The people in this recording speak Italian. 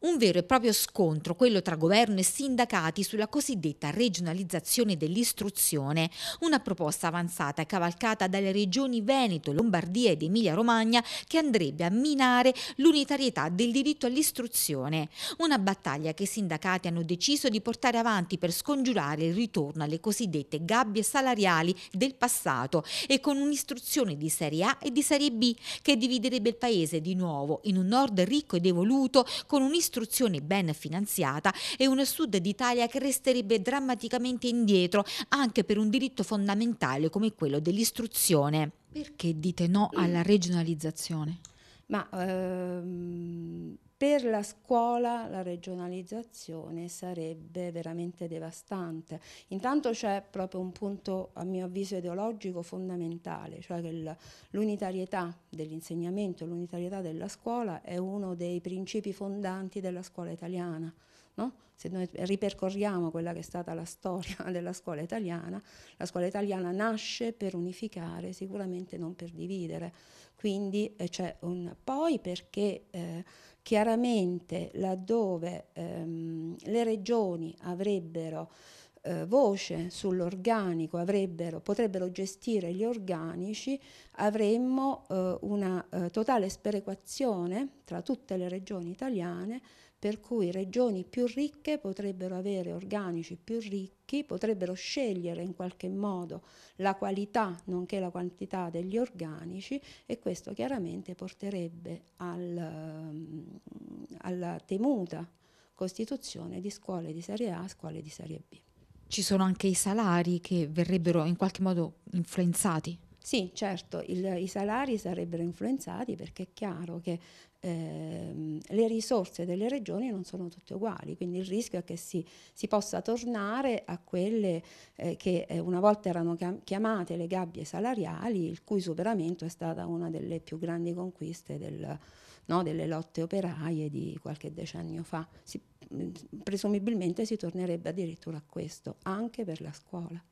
Un vero e proprio scontro, quello tra governo e sindacati sulla cosiddetta regionalizzazione dell'istruzione, una proposta avanzata e cavalcata dalle regioni Veneto, Lombardia ed Emilia-Romagna che andrebbe a minare l'unitarietà del diritto all'istruzione, una battaglia che i sindacati hanno deciso di portare avanti per scongiurare il ritorno alle cosiddette gabbie salariali del passato e con un'istruzione di serie A e di serie B che dividerebbe il paese di nuovo in un nord ricco ed evoluto con un'istruzione un'istruzione ben finanziata e un sud d'Italia che resterebbe drammaticamente indietro anche per un diritto fondamentale come quello dell'istruzione. Perché dite no alla regionalizzazione? Ma ehm, per la scuola la regionalizzazione sarebbe veramente devastante. Intanto c'è proprio un punto, a mio avviso, ideologico fondamentale, cioè che l'unitarietà dell'insegnamento, l'unitarietà della scuola è uno dei principi fondanti della scuola italiana. No? Se noi ripercorriamo quella che è stata la storia della scuola italiana, la scuola italiana nasce per unificare, sicuramente non per dividere. Quindi eh, c'è un poi perché eh, chiaramente laddove ehm, le regioni avrebbero eh, voce sull'organico potrebbero gestire gli organici, avremmo eh, una eh, totale sperequazione tra tutte le regioni italiane, per cui regioni più ricche potrebbero avere organici più ricchi, potrebbero scegliere in qualche modo la qualità nonché la quantità degli organici e questo chiaramente porterebbe al, ehm, alla temuta costituzione di scuole di serie A, scuole di serie B ci sono anche i salari che verrebbero in qualche modo influenzati? Sì, certo, il, i salari sarebbero influenzati perché è chiaro che ehm, le risorse delle regioni non sono tutte uguali, quindi il rischio è che si, si possa tornare a quelle eh, che eh, una volta erano chiamate le gabbie salariali, il cui superamento è stata una delle più grandi conquiste del, no, delle lotte operaie di qualche decennio fa. Si, mm, presumibilmente si tornerebbe addirittura a questo, anche per la scuola.